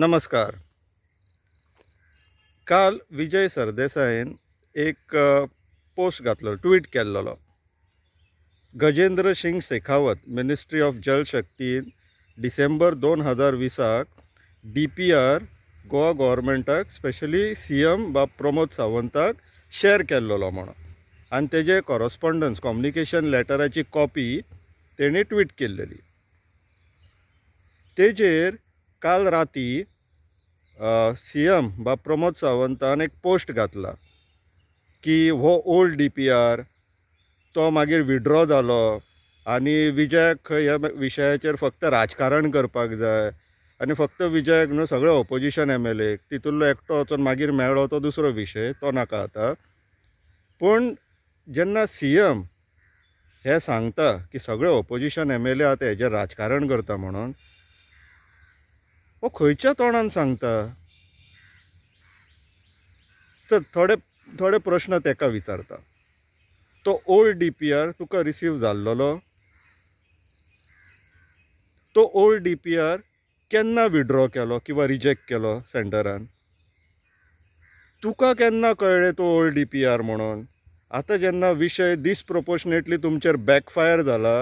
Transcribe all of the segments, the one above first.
नमस्कार काल विजय सरदेसायेन एक पोस्ट घातलो ट्वीट केल्लो गजेंद्र सिंग शेखावत मिनिस्ट्री ऑफ जल शक्तीन डिसेंबर दोन हजार वीसाक डी पी आर गोवा गोवोरमेंटाक स्पेशली सी एम वा प्रमोद सावंताक शेअर केल्लो म्हणून आणि तेजे कॉरस्पोंडन्स कॉम्युनिकेशन लॅटराची कॉपी तेणी ट्वीट केल्लेली तेजेर काल राती सी एम बा प्रमोद सावंतान एक पोस्ट घातला की हो ओल्ड डी पी आर तो मागीर विड्रॉ जालो आणि विजयाक ह्या विशयाचेर फक्त राजकारण करपाक जाय आणि फक्त विजयाक न्हू सगळे ऑपोजिशन एम एल एक तितूंतलो एकटो वचून मागीर मेळ्ळो तो दुसरो विशय तो नाका आतां पूण जेन्ना सी एम हे सांगता की सगळे ऑपोजिशन एम एल ए आतां हेजेर राजकारण करता म्हणून हो खंयच्या तोंडान सांगता तर थोडे थोडे प्रश्न तेका विचारता तो ओल्ड डी पी आर तुका रिसीव जाल्लो तो ओल्ड डी पी आर केन्ना विड्रॉ केलो किंवा रिजेक्ट केलो सेंटरान तुका केन्ना कळ्ळें तो ओल्ड डी पी आर म्हणून आतां जेन्ना विशय डिसप्रपोर्शनेटली तुमचेर बॅकफायर जाला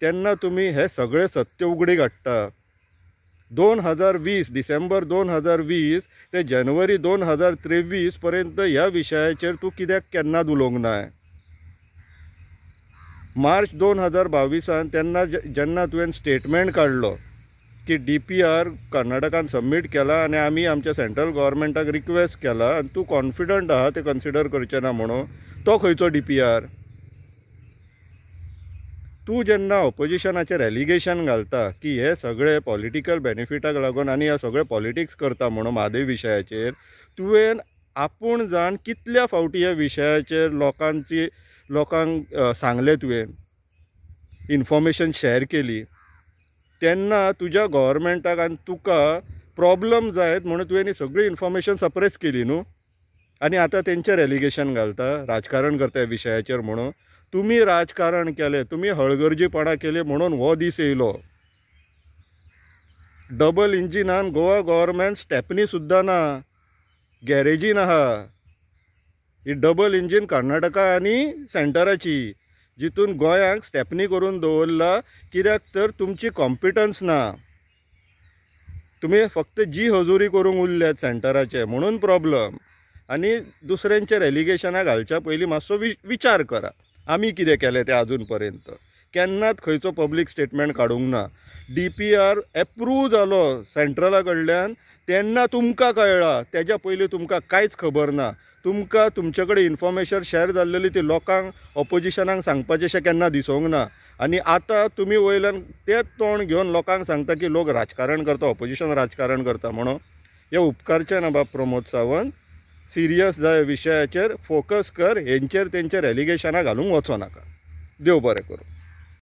तेन्ना तुमी हे सगळे सत्य उगडी हाडटा दोन हजार वीस डिसेंबर दोन हजार वीस ते जानेवारी दोन हजार त्रेवीस पर्यंत ह्या विशयाचेर तू कित्याक केन्नाच उलोवंक ना मार्च दोन हजार बावीसान तेन्ना जेन्ना तुवें स्टेटमेंट काडलो की डी पी आर कर्नाटकान सबमीट केला आनी आमी आमच्या सेंट्रल गव्हर्मेंटाक रिक्वेस्ट केला आनी तूं कॉन्फिडंट आहा ते कन्सिडर करचें ना म्हणून तो खंयचो डी पी आर तू जेन्ना ऑपोजिशनचे एलिगेशन घालता की हे सगळे पॉलिटिकल बेनिफिटाक लागून आणि हे सगळे पॉलिटिक्स करता म्हणून महादेव विषयाचे तुवें आपूण जाण कितल्या फावटी ह्या विषयाचे लोकांची लोकांक सांगले तुवें इन्फॉर्मेशन शेअर केली तेन्ना तुझ्या गोवोरमेंटाक आणि तुका प्रॉब्लम जायत म्हणून तुवें सगळी इन्फॉर्मेशन सप्रेस केली न्हू आणि आता त्यांचे एलिगेशन घालता राजकारण करता ह्या विषयाचे म्हणून तुम्ही राजकारण केलें तुम्ही हळगर्जीपणा केले म्हणून हो दीस येयलो डबल इंजिनान गोवा गव्हर्मेंट स्टेपनी सुद्धा ना गॅरेजीन आहा ही डबल इंजीन कर्नाटका आनी सेंटराची जितून गोयांक स्टेपनी करून दवरला कित्याक तर तुमची कॉम्पिटन्स ना तुम्ही फक्त जी हजुरी करूंक उरल्यात सेंटराचे म्हणून प्रॉब्लम आनी दुसऱ्यांचेर एलिगेशनां घालच्या पयलीं मातसो विचार करा आमी कितें केलें तें अजूनपर्यंत पर्यंत केन्नाच खंयचो पब्लीक स्टेटमेंट काडूंक ना डी पी आर एप्रूव जालो सेंट्रला कडल्यान तेन्ना तुमकां कळ्ळां तेज्या पयलीं तुमकां कांयच खबर ना तुमकां तुमचे कडेन इन्फॉर्मेशन शेअर जाल्लेली ती लोकांक ऑपोजिशनाक सांगपाचें अशें केन्ना दिसोंक ना आनी आतां तुमी वयल्यान तेंच तोंड घेवन लोकांक सांगता की लोक राजकारण करता ऑपोजिशन राजकारण करता म्हणून हें उपकारचें ना बाब प्रमोद सावंत सिरियस विशयाचेर फोकस कर हेंचेर तेंचेर एलिगेशनां घालूंक वचो नाका देव बरें करूं